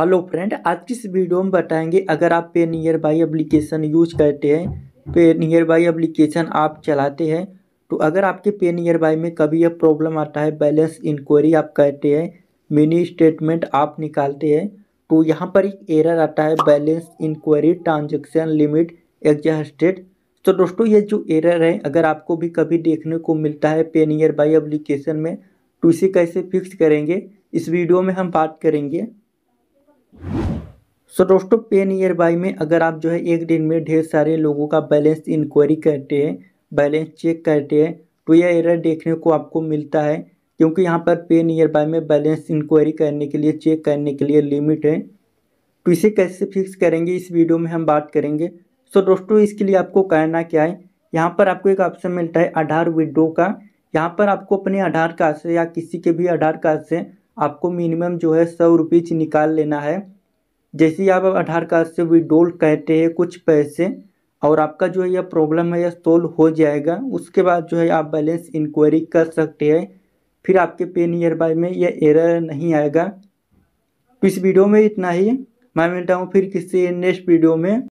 hello friend आज की इस वीडियो में बताएंगे अगर आप पे नियर बाई एप्लीकेशन यूज करते हैं पे नियर बाई एप्लीकेशन आप चलाते हैं तो अगर आपके पे नियर बाई में कभी यह प्रॉब्लम आता है बैलेंस इंक्वायरी आप करते हैं मिनी स्टेटमेंट आप निकालते हैं तो यहाँ पर एक एरर आता है balance inquiry transaction limit exhausted तो दोस्तों ये जो एरर है अगर आपको भी कभी देखने को मिलता है पे नियर बाई एप्लीकेशन में तो इसे कैसे फिक्स करेंगे इस वीडियो में हम बात करेंगे सो so, दोस्तों पे नियर बाई में अगर आप जो है एक दिन में ढेर सारे लोगों का बैलेंस इंक्वायरी करते हैं बैलेंस चेक करते हैं तो यह एरर देखने को आपको मिलता है क्योंकि यहाँ पर पे नियर बाई में बैलेंस इंक्वायरी करने के लिए चेक करने के लिए लिमिट है तो इसे कैसे फिक्स करेंगे इस वीडियो में हम बात करेंगे सो so, दोस्तों इसके लिए आपको करना क्या है यहाँ पर आपको एक ऑप्शन मिलता है आधार विड्रो का यहाँ पर आपको अपने आधार कार्ड से या किसी के भी आधार कार्ड से आपको मिनिमम जो है सौ रुपीज़ निकाल लेना है जैसे आप आधार कार्ड से विड्रोल कहते हैं कुछ पैसे और आपका जो है यह प्रॉब्लम है यह सोल्व हो जाएगा उसके बाद जो है आप बैलेंस इंक्वायरी कर सकते हैं फिर आपके पे नियर बाय में यह एरर नहीं आएगा तो इस वीडियो में इतना ही मैं मिलता हूँ फिर किसी नेक्स्ट वीडियो में